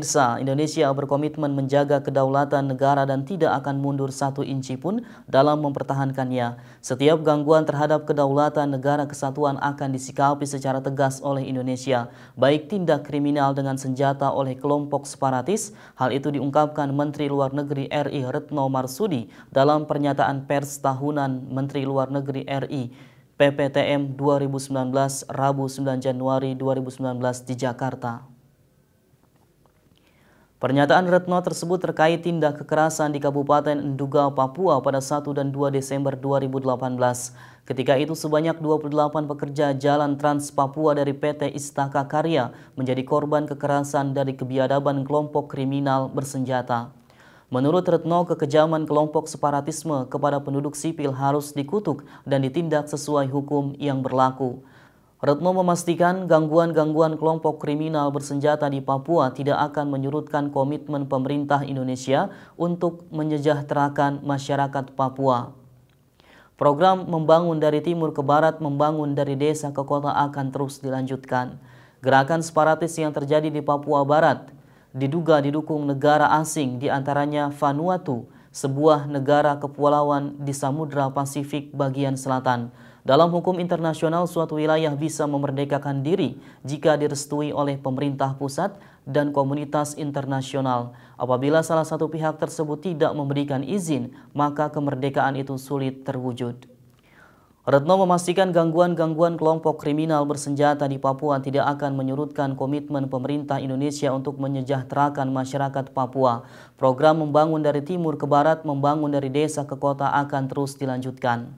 Indonesia. Indonesia berkomitmen menjaga kedaulatan negara dan tidak akan mundur satu inci pun dalam mempertahankannya. Setiap gangguan terhadap kedaulatan negara kesatuan akan disikapi secara tegas oleh Indonesia, baik tindak kriminal dengan senjata oleh kelompok separatis. Hal itu diungkapkan Menteri Luar Negeri RI Retno Marsudi dalam pernyataan pers tahunan Menteri Luar Negeri RI PPTM 2019 Rabu 9 Januari 2019 di Jakarta. Pernyataan Retno tersebut terkait tindak kekerasan di Kabupaten Nduga, Papua pada 1 dan 2 Desember 2018. Ketika itu sebanyak 28 pekerja jalan Trans Papua dari PT Istaka Karya menjadi korban kekerasan dari kebiadaban kelompok kriminal bersenjata. Menurut Retno, kekejaman kelompok separatisme kepada penduduk sipil harus dikutuk dan ditindak sesuai hukum yang berlaku. Retno memastikan gangguan-gangguan kelompok kriminal bersenjata di Papua tidak akan menyurutkan komitmen pemerintah Indonesia untuk menyejahterakan masyarakat Papua. Program membangun dari timur ke barat, membangun dari desa ke kota akan terus dilanjutkan. Gerakan separatis yang terjadi di Papua Barat diduga didukung negara asing di antaranya Vanuatu, sebuah negara kepulauan di Samudra Pasifik bagian selatan, dalam hukum internasional, suatu wilayah bisa memerdekakan diri jika direstui oleh pemerintah pusat dan komunitas internasional. Apabila salah satu pihak tersebut tidak memberikan izin, maka kemerdekaan itu sulit terwujud. Retno memastikan gangguan-gangguan kelompok kriminal bersenjata di Papua tidak akan menyurutkan komitmen pemerintah Indonesia untuk menyejahterakan masyarakat Papua. Program membangun dari timur ke barat, membangun dari desa ke kota akan terus dilanjutkan.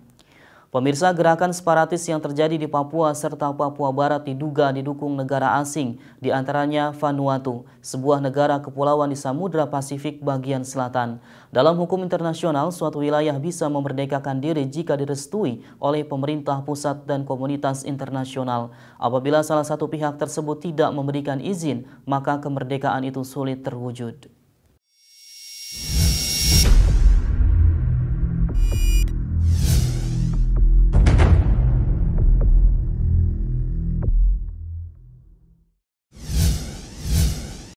Pemirsa gerakan separatis yang terjadi di Papua serta Papua Barat diduga didukung negara asing, diantaranya Vanuatu, sebuah negara kepulauan di Samudra Pasifik bagian selatan. Dalam hukum internasional, suatu wilayah bisa memerdekakan diri jika direstui oleh pemerintah pusat dan komunitas internasional. Apabila salah satu pihak tersebut tidak memberikan izin, maka kemerdekaan itu sulit terwujud.